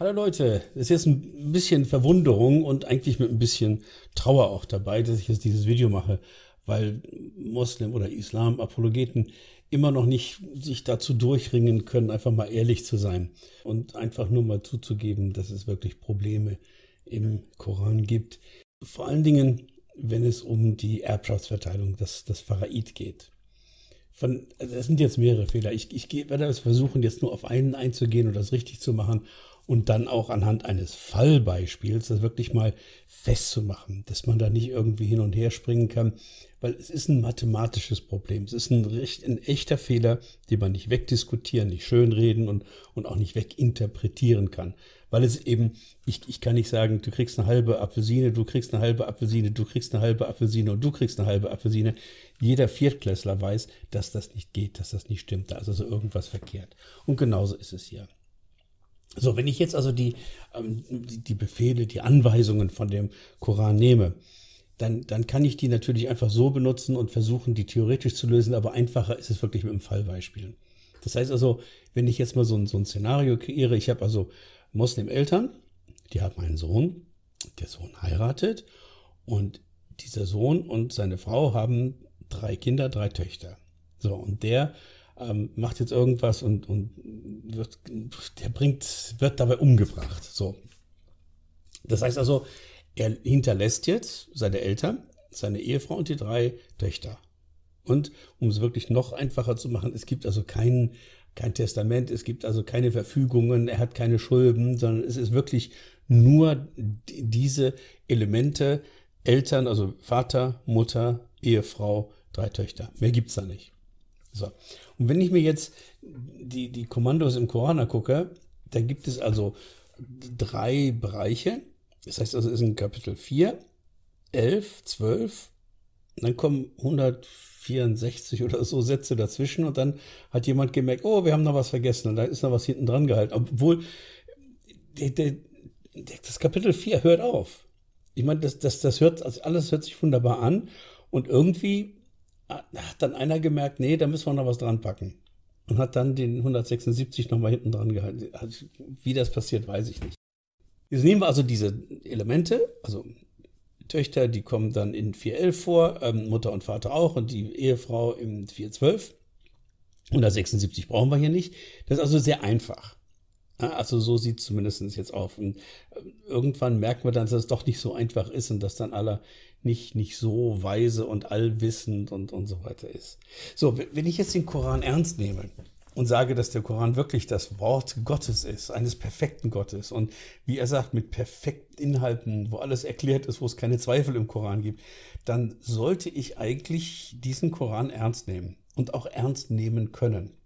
Hallo Leute, es ist jetzt ein bisschen Verwunderung und eigentlich mit ein bisschen Trauer auch dabei, dass ich jetzt dieses Video mache, weil Moslem- oder Islam-Apologeten immer noch nicht sich dazu durchringen können, einfach mal ehrlich zu sein und einfach nur mal zuzugeben, dass es wirklich Probleme im Koran gibt. Vor allen Dingen, wenn es um die Erbschaftsverteilung, das, das Pharaid geht. Von, also es sind jetzt mehrere Fehler. Ich, ich werde es versuchen, jetzt nur auf einen einzugehen und das richtig zu machen und dann auch anhand eines Fallbeispiels das wirklich mal festzumachen, dass man da nicht irgendwie hin und her springen kann, weil es ist ein mathematisches Problem. Es ist ein, recht, ein echter Fehler, den man nicht wegdiskutieren, nicht schönreden und, und auch nicht weginterpretieren kann. Weil es eben, ich, ich kann nicht sagen, du kriegst eine halbe Apfelsine, du kriegst eine halbe Apfelsine, du kriegst eine halbe Apfelsine und du kriegst eine halbe Apfelsine. Jeder Viertklässler weiß, dass das nicht geht, dass das nicht stimmt. Da ist also irgendwas verkehrt. Und genauso ist es hier. So, wenn ich jetzt also die, ähm, die Befehle, die Anweisungen von dem Koran nehme, dann, dann kann ich die natürlich einfach so benutzen und versuchen, die theoretisch zu lösen, aber einfacher ist es wirklich mit dem Fallbeispiel. Das heißt also, wenn ich jetzt mal so ein, so ein Szenario kreiere, ich habe also moslem eltern die haben einen Sohn, der Sohn heiratet und dieser Sohn und seine Frau haben drei Kinder, drei Töchter. So, und der ähm, macht jetzt irgendwas und, und wird, der bringt, wird dabei umgebracht. So. Das heißt also, er hinterlässt jetzt seine Eltern, seine Ehefrau und die drei Töchter. Und um es wirklich noch einfacher zu machen, es gibt also keinen kein Testament, es gibt also keine Verfügungen, er hat keine Schulden, sondern es ist wirklich nur diese Elemente, Eltern, also Vater, Mutter, Ehefrau, drei Töchter. Mehr gibt es da nicht. So. Und wenn ich mir jetzt die, die Kommandos im Koran gucke, da gibt es also drei Bereiche. Das heißt also, es ist ein Kapitel 4, 11, 12, dann kommen 164 oder so Sätze dazwischen und dann hat jemand gemerkt, oh, wir haben noch was vergessen und da ist noch was hinten dran gehalten. Obwohl, der, der, das Kapitel 4 hört auf. Ich meine, das, das, das hört, also alles hört sich wunderbar an und irgendwie Ah, hat dann einer gemerkt, nee, da müssen wir noch was dran packen. Und hat dann den 176 nochmal hinten dran gehalten. Also, wie das passiert, weiß ich nicht. Jetzt nehmen wir also diese Elemente, also Töchter, die kommen dann in 4.11 vor, ähm, Mutter und Vater auch und die Ehefrau im 4.12. 176 brauchen wir hier nicht. Das ist also sehr einfach. Ne? Also so sieht es zumindest jetzt auf. Und äh, irgendwann merkt man dann, dass es doch nicht so einfach ist und dass dann aller nicht, nicht so weise und allwissend und, und so weiter ist. So, wenn ich jetzt den Koran ernst nehme und sage, dass der Koran wirklich das Wort Gottes ist, eines perfekten Gottes und wie er sagt, mit perfekten Inhalten, wo alles erklärt ist, wo es keine Zweifel im Koran gibt, dann sollte ich eigentlich diesen Koran ernst nehmen und auch ernst nehmen können.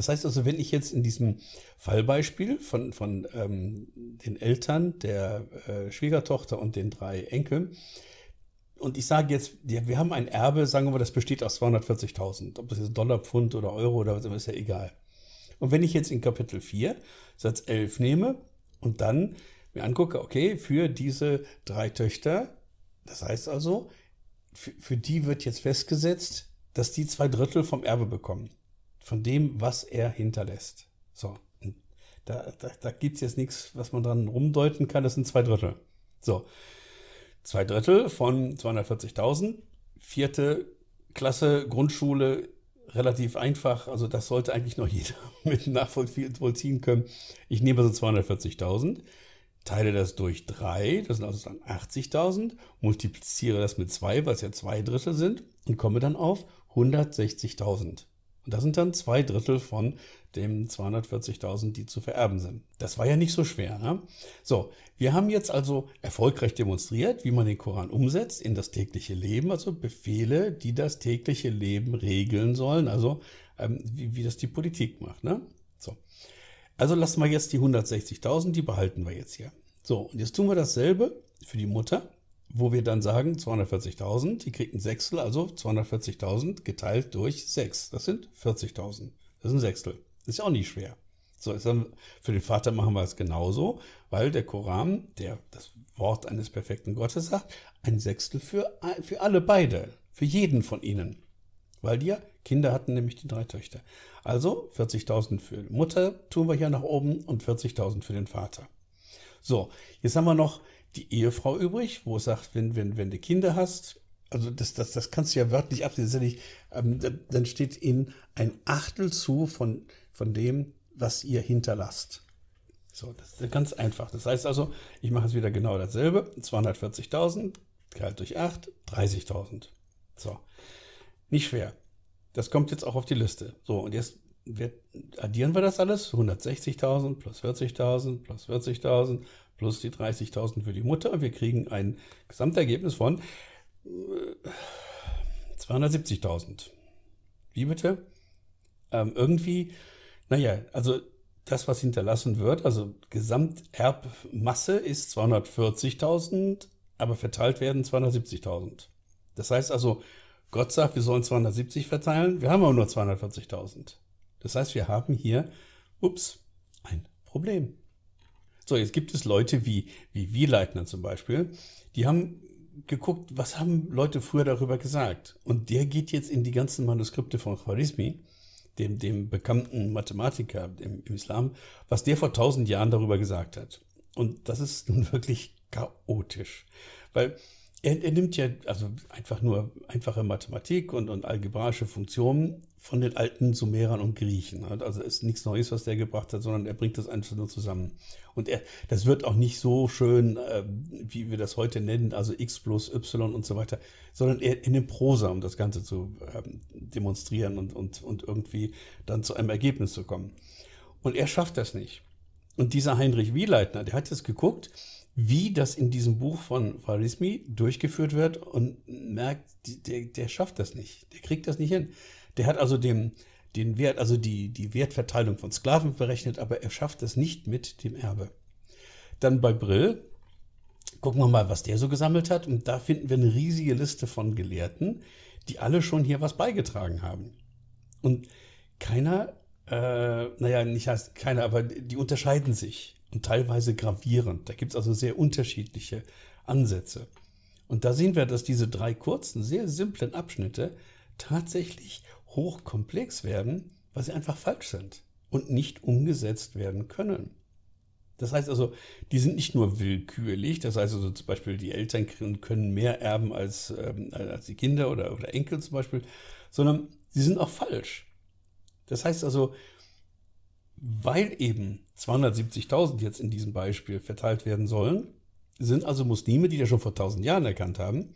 Das heißt also, wenn ich jetzt in diesem Fallbeispiel von, von ähm, den Eltern, der äh, Schwiegertochter und den drei Enkeln, und ich sage jetzt, ja, wir haben ein Erbe, sagen wir, das besteht aus 240.000. Ob das jetzt Dollar, Pfund oder Euro oder was immer, ist ja egal. Und wenn ich jetzt in Kapitel 4, Satz 11 nehme und dann mir angucke, okay, für diese drei Töchter, das heißt also, für, für die wird jetzt festgesetzt, dass die zwei Drittel vom Erbe bekommen von dem, was er hinterlässt. So, da, da, da gibt es jetzt nichts, was man dran rumdeuten kann. Das sind zwei Drittel. So, zwei Drittel von 240.000. Vierte Klasse, Grundschule, relativ einfach. Also das sollte eigentlich noch jeder mit nachvollziehen können. Ich nehme also 240.000, teile das durch drei, das sind also dann 80.000, multipliziere das mit zwei, weil es ja zwei Drittel sind und komme dann auf 160.000 das sind dann zwei Drittel von dem 240.000, die zu vererben sind. Das war ja nicht so schwer. Ne? So, wir haben jetzt also erfolgreich demonstriert, wie man den Koran umsetzt in das tägliche Leben, also Befehle, die das tägliche Leben regeln sollen, also ähm, wie, wie, das die Politik macht. Ne? So. Also lassen wir jetzt die 160.000, die behalten wir jetzt hier. So, und jetzt tun wir dasselbe für die Mutter wo wir dann sagen, 240.000, die kriegt ein Sechstel, also 240.000 geteilt durch 6. Das sind 40.000. Das ist ein Sechstel. Das ist auch nicht schwer. So, für den Vater machen wir es genauso, weil der Koran, der das Wort eines perfekten Gottes sagt, ein Sechstel für, für alle beide, für jeden von ihnen. Weil die ja Kinder hatten, nämlich die drei Töchter. Also 40.000 für die Mutter tun wir hier nach oben und 40.000 für den Vater. So, jetzt haben wir noch die Ehefrau übrig, wo es sagt, wenn, wenn, wenn du Kinder hast, also das, das, das kannst du ja wörtlich absehen, ähm, dann steht ihnen ein Achtel zu von, von dem, was ihr hinterlasst. So, das ist ganz einfach. Das heißt also, ich mache es wieder genau dasselbe. 240.000 geteilt durch 8, 30.000. So, nicht schwer. Das kommt jetzt auch auf die Liste. So, und jetzt wir, addieren wir das alles, 160.000 plus 40.000 plus 40.000 plus die 30.000 für die Mutter und wir kriegen ein Gesamtergebnis von 270.000. Äh, Wie bitte? Ähm, irgendwie, naja, also das, was hinterlassen wird, also Gesamterbmasse ist 240.000, aber verteilt werden 270.000. Das heißt also, Gott sagt, wir sollen 270 verteilen, wir haben aber nur 240.000. Das heißt, wir haben hier, ups, ein Problem. So, jetzt gibt es Leute wie, wie Wieleitner zum Beispiel, die haben geguckt, was haben Leute früher darüber gesagt. Und der geht jetzt in die ganzen Manuskripte von Khwarizmi, dem, dem bekannten Mathematiker im, im Islam, was der vor tausend Jahren darüber gesagt hat. Und das ist nun wirklich chaotisch. Weil er, er, nimmt ja also einfach nur einfache Mathematik und, und algebraische Funktionen von den alten Sumerern und Griechen. Halt, also ist nichts Neues, was der gebracht hat, sondern er bringt das einfach nur zusammen. Und er, das wird auch nicht so schön, äh, wie wir das heute nennen, also x plus y und so weiter, sondern er, er nimmt Prosa, um das Ganze zu äh, demonstrieren und, und, und irgendwie dann zu einem Ergebnis zu kommen. Und er schafft das nicht. Und dieser Heinrich Wieleitner, der hat jetzt geguckt, wie das in diesem Buch von Farismi durchgeführt wird und merkt, der, der schafft das nicht. Der kriegt das nicht hin. Der hat also dem, den Wert, also die, die Wertverteilung von Sklaven berechnet, aber er schafft das nicht mit dem Erbe. Dann bei Brill, gucken wir mal, was der so gesammelt hat. Und da finden wir eine riesige Liste von Gelehrten, die alle schon hier was beigetragen haben. Und keiner, äh, naja, nicht heißt keiner, aber die unterscheiden sich und teilweise gravierend. Da gibt es also sehr unterschiedliche Ansätze. Und da sehen wir, dass diese drei kurzen, sehr simplen Abschnitte tatsächlich hochkomplex werden, weil sie einfach falsch sind und nicht umgesetzt werden können. Das heißt also, die sind nicht nur willkürlich, das heißt also zum Beispiel, die Eltern können mehr erben als, ähm, als die Kinder oder, oder Enkel zum Beispiel, sondern sie sind auch falsch. Das heißt also, weil eben 270.000 jetzt in diesem Beispiel verteilt werden sollen, sind also Muslime, die das schon vor 1000 Jahren erkannt haben.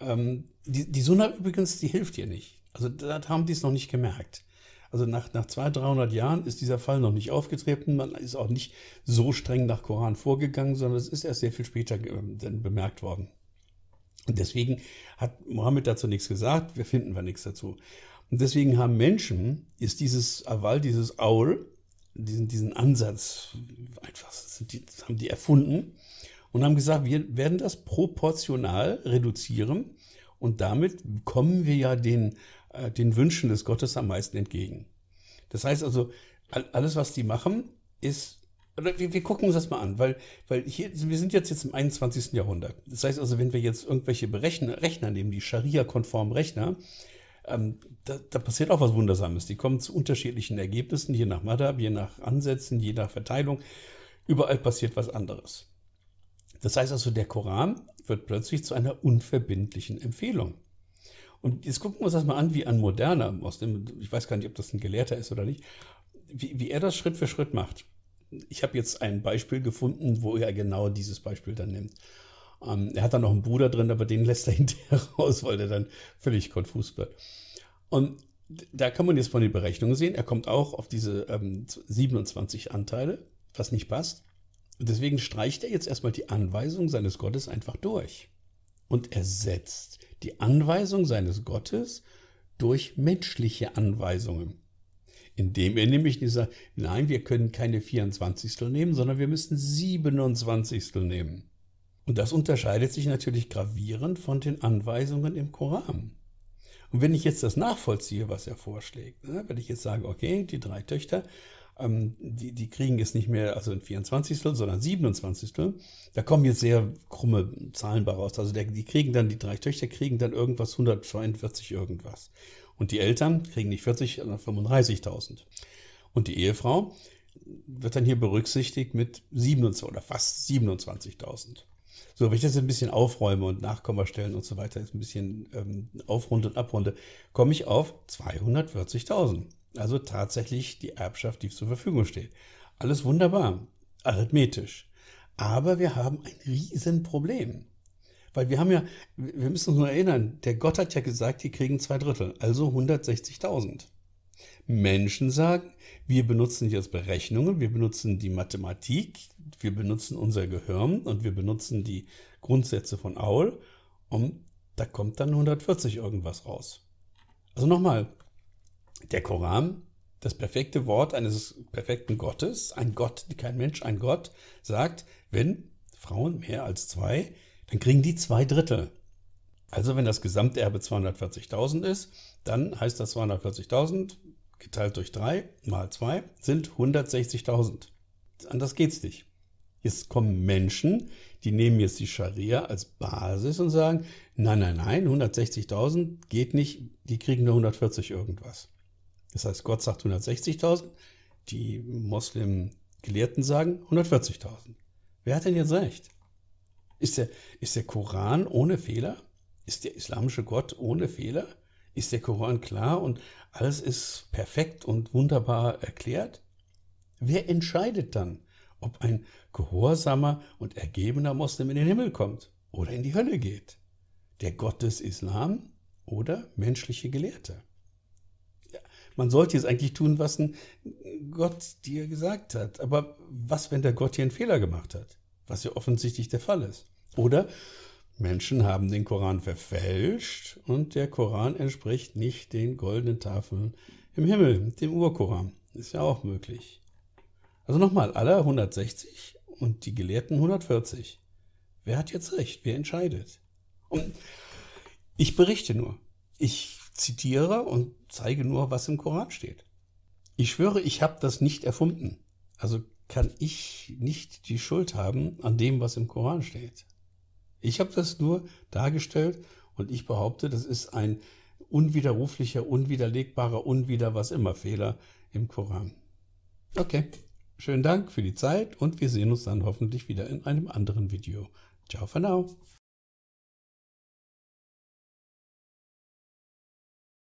Ähm, die, die Sunna übrigens, die hilft hier nicht. Also da haben die es noch nicht gemerkt. Also nach, nach 200, 300 Jahren ist dieser Fall noch nicht aufgetreten. Man ist auch nicht so streng nach Koran vorgegangen, sondern es ist erst sehr viel später äh, dann bemerkt worden. Und deswegen hat Mohammed dazu nichts gesagt, wir finden wir nichts dazu. Und deswegen haben Menschen, ist dieses Awal, dieses Aul, diesen, diesen Ansatz einfach, die, haben die erfunden und haben gesagt, wir werden das proportional reduzieren und damit kommen wir ja den, äh, den Wünschen des Gottes am meisten entgegen. Das heißt also, alles, was die machen, ist, oder wir, wir gucken uns das mal an, weil, weil hier, wir sind jetzt, jetzt im 21. Jahrhundert. Das heißt also, wenn wir jetzt irgendwelche Berechner, Rechner nehmen, die Scharia-konformen Rechner, ähm, da, da, passiert auch was Wundersames. Die kommen zu unterschiedlichen Ergebnissen, je nach Madhab, je nach Ansätzen, je nach Verteilung. Überall passiert was anderes. Das heißt also, der Koran wird plötzlich zu einer unverbindlichen Empfehlung. Und jetzt gucken wir uns das mal an, wie ein moderner Moslem, ich weiß gar nicht, ob das ein Gelehrter ist oder nicht, wie, wie er das Schritt für Schritt macht. Ich habe jetzt ein Beispiel gefunden, wo er genau dieses Beispiel dann nimmt. Ähm, er hat dann noch einen Bruder drin, aber den lässt er hinterher raus, weil der dann völlig konfus wird. Und da kann man jetzt von den Berechnungen sehen, er kommt auch auf diese ähm, 27 Anteile, was nicht passt. Und deswegen streicht er jetzt erstmal die Anweisung seines Gottes einfach durch und ersetzt die Anweisung seines Gottes durch menschliche Anweisungen. Indem er nämlich nicht sagt, nein, wir können keine 24. nehmen, sondern wir müssen 27. nehmen. Und das unterscheidet sich natürlich gravierend von den Anweisungen im Koran. Und wenn ich jetzt das nachvollziehe, was er vorschlägt, ne, wenn ich jetzt sage, okay, die drei Töchter, ähm, die, die kriegen jetzt nicht mehr also ein 24., sondern 27., da kommen jetzt sehr krumme Zahlen bei raus. Also der, die kriegen dann, die drei Töchter kriegen dann irgendwas 142 irgendwas. Und die Eltern kriegen nicht 40, sondern 35.000. Und die Ehefrau wird dann hier berücksichtigt mit 27 oder fast 27.000. So, wenn ich das ein bisschen aufräume und Nachkommastellen und so weiter, ist ein bisschen ähm, aufrunde und abrunde, komme ich auf 240.000. Also tatsächlich die Erbschaft, die zur Verfügung steht. Alles wunderbar, arithmetisch. Aber wir haben ein Riesenproblem. Weil wir haben ja, wir müssen uns nur erinnern, der Gott hat ja gesagt, die kriegen zwei Drittel, also 160.000. Menschen sagen, wir benutzen jetzt Berechnungen, wir benutzen die Mathematik, wir benutzen unser Gehirn und wir benutzen die Grundsätze von Aul und da kommt dann 140 irgendwas raus. Also nochmal, der Koran, das perfekte Wort eines perfekten Gottes, ein Gott, kein Mensch, ein Gott, sagt, wenn Frauen mehr als zwei, dann kriegen die zwei Drittel. Also wenn das Gesamterbe 240.000 ist, dann heißt das 240.000 geteilt durch 3 mal 2 sind 160.000. Anders geht's nicht. Jetzt kommen Menschen, die nehmen jetzt die Scharia als Basis und sagen, nein, nein, nein, 160.000 geht nicht, die kriegen nur 140 irgendwas. Das heißt, Gott sagt 160.000, die Moslem-Gelehrten sagen 140.000. Wer hat denn jetzt recht? Ist der, ist der Koran ohne Fehler? Ist der islamische Gott ohne Fehler? Ist der Koran klar und alles ist perfekt und wunderbar erklärt? Wer entscheidet dann, ob ein gehorsamer und ergebener Moslem in den Himmel kommt oder in die Hölle geht? Der Gott des Islam oder menschliche Gelehrte? Ja, man sollte jetzt eigentlich tun, was ein Gott dir gesagt hat. Aber was, wenn der Gott hier einen Fehler gemacht hat? Was ja offensichtlich der Fall ist. Oder Menschen haben den Koran verfälscht und der Koran entspricht nicht den goldenen Tafeln im Himmel, dem Urkoran. Ist ja auch möglich. Also nochmal, alle 160 und die Gelehrten 140. Wer hat jetzt recht? Wer entscheidet? Und ich berichte nur. Ich zitiere und zeige nur, was im Koran steht. Ich schwöre, ich habe das nicht erfunden. Also kann ich nicht die Schuld haben an dem, was im Koran steht. Ich habe das nur dargestellt und ich behaupte, das ist ein unwiderruflicher, unwiderlegbarer, unwider was immer Fehler im Koran. Okay, schönen Dank für die Zeit und wir sehen uns dann hoffentlich wieder in einem anderen Video. Ciao for now.